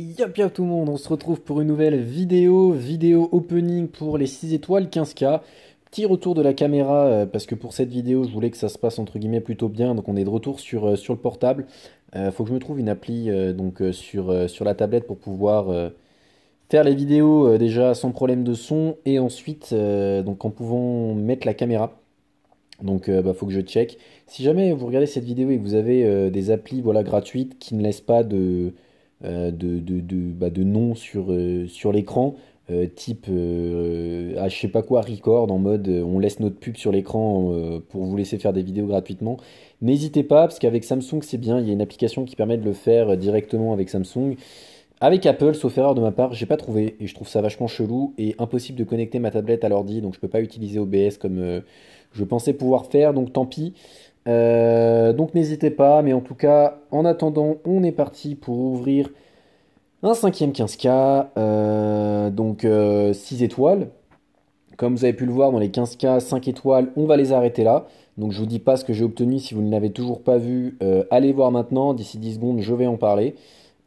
Yop bien tout le monde, on se retrouve pour une nouvelle vidéo, vidéo opening pour les 6 étoiles 15K. Petit retour de la caméra, euh, parce que pour cette vidéo, je voulais que ça se passe entre guillemets plutôt bien, donc on est de retour sur, euh, sur le portable. Euh, faut que je me trouve une appli euh, donc, sur, sur la tablette pour pouvoir faire les vidéos déjà sans problème de son, et ensuite donc en pouvant mettre la caméra. Donc bah, faut que je check. Si jamais vous regardez cette vidéo et que vous avez des applis voilà, gratuites qui ne laissent pas de euh, de, de, de, bah, noms sur, euh, sur l'écran. Euh, type, je sais pas quoi, record en mode on laisse notre pub sur l'écran pour vous laisser faire des vidéos gratuitement. N'hésitez pas, parce qu'avec Samsung c'est bien, il y a une application qui permet de le faire directement avec Samsung. Avec Apple, sauf erreur de ma part, j'ai pas trouvé et je trouve ça vachement chelou et impossible de connecter ma tablette à l'ordi donc je peux pas utiliser OBS comme je pensais pouvoir faire donc tant pis. Euh, donc n'hésitez pas, mais en tout cas, en attendant, on est parti pour ouvrir un cinquième 15K, euh, donc 6 euh, étoiles. Comme vous avez pu le voir dans les 15K, 5 étoiles, on va les arrêter là. Donc je ne vous dis pas ce que j'ai obtenu, si vous ne l'avez toujours pas vu, allez voir maintenant, d'ici 10 secondes, je vais en parler.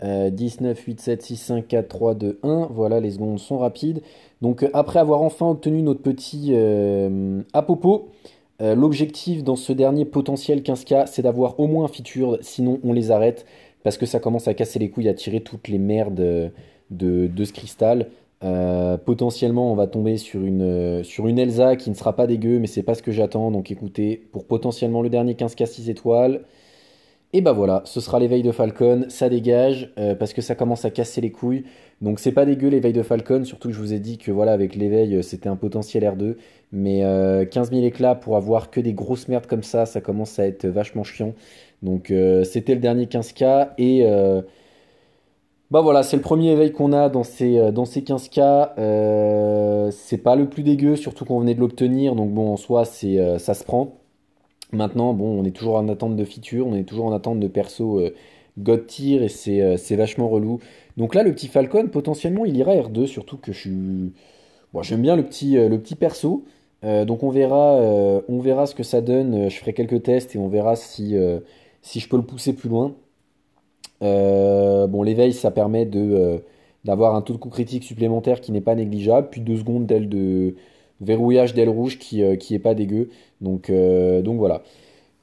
19, 8, 7, 6, 5, 4, 3, 2, 1. Voilà, les secondes sont rapides. Donc après avoir enfin obtenu notre petit à euh, l'objectif dans ce dernier potentiel 15K, c'est d'avoir au moins un feature, sinon on les arrête, parce que ça commence à casser les couilles, à tirer toutes les merdes de, ce cristal. Euh, potentiellement, on va tomber sur une, sur une Elsa qui ne sera pas dégueu, mais c'est pas ce que j'attends. Donc écoutez, pour potentiellement le dernier 15K 6 étoiles, et bah voilà, ce sera l'éveil de Falcon, ça dégage, euh, parce que ça commence à casser les couilles. Donc c'est pas dégueu l'éveil de Falcon, surtout que je vous ai dit que voilà, avec l'éveil, euh, c'était un potentiel R2. Mais 15 euh, 000 éclats pour avoir que des grosses merdes comme ça, ça commence à être vachement chiant. Donc c'était le dernier 15K, et bah voilà, c'est le premier éveil qu'on a dans ces, dans ces 15K. c'est pas le plus dégueu, surtout qu'on venait de l'obtenir, donc bon, en soi, c'est ça se prend. Maintenant, bon, on est toujours en attente de feature, on est toujours en attente de perso euh, God Tier et euh, c'est, vachement relou. Donc là, le petit Falcon, potentiellement, il ira R2, surtout que je suis. Bon, j'aime bien le petit, euh, le petit perso. donc on verra, on verra ce que ça donne. Je ferai quelques tests et on verra si, si je peux le pousser plus loin. bon, l'éveil, ça permet de, d'avoir un taux de coup critique supplémentaire qui n'est pas négligeable, puis deux secondes d'aile de verrouillage d'aile rouge qui, euh, qui est pas dégueu. Donc, euh, donc voilà.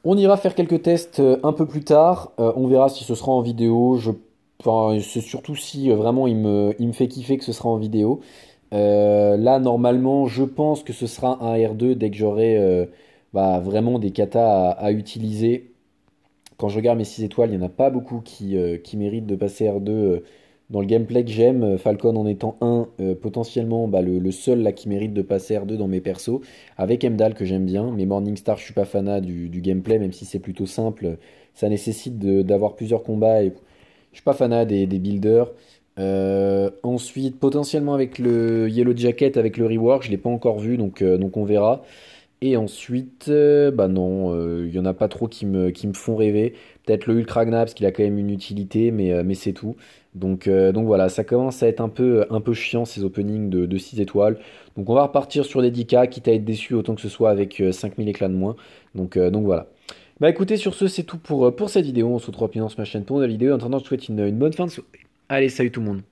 On ira faire quelques tests euh, un peu plus tard. on verra si ce sera en vidéo. Je surtout si vraiment il me, il me, fait kiffer que ce sera en vidéo. là, normalement, je pense que ce sera un R2 dès que j'aurai bah, vraiment des katas à, utiliser. Quand je regarde mes 6 étoiles, il n'y en a pas beaucoup qui, qui méritent de passer R2 dans le gameplay que j'aime, euh, Falcon en étant un, euh, potentiellement bah, le, seul là qui mérite de passer R2 dans mes persos, avec Emdal que j'aime bien, mais Morningstar je suis pas fanat du, gameplay, même si c'est plutôt simple, ça nécessite d'avoir plusieurs combats, et je suis pas fanat des, builders. Euh, ensuite, potentiellement avec le Yellow Jacket, avec le rework, je l'ai pas encore vu, donc, donc on verra. Et ensuite, euh, bah non, il euh, n'y y en a pas trop qui me, font rêver. Peut-être le Ultra Gna, parce qu'il a quand même une utilité, mais, euh, c'est tout. Donc, donc voilà, ça commence à être un peu, un peu chiant ces openings de, de 6 étoiles. Donc on va repartir sur des 10K, quitte à être déçu autant que ce soit avec 5000 éclats de moins. Donc, donc voilà. Bah écoutez, sur ce, c'est tout pour, pour cette vidéo. On se retrouve rapidement sur ma chaîne pour une nouvelle vidéo. En attendant, je vous souhaite une, une bonne fin de soirée. Allez, salut tout le monde.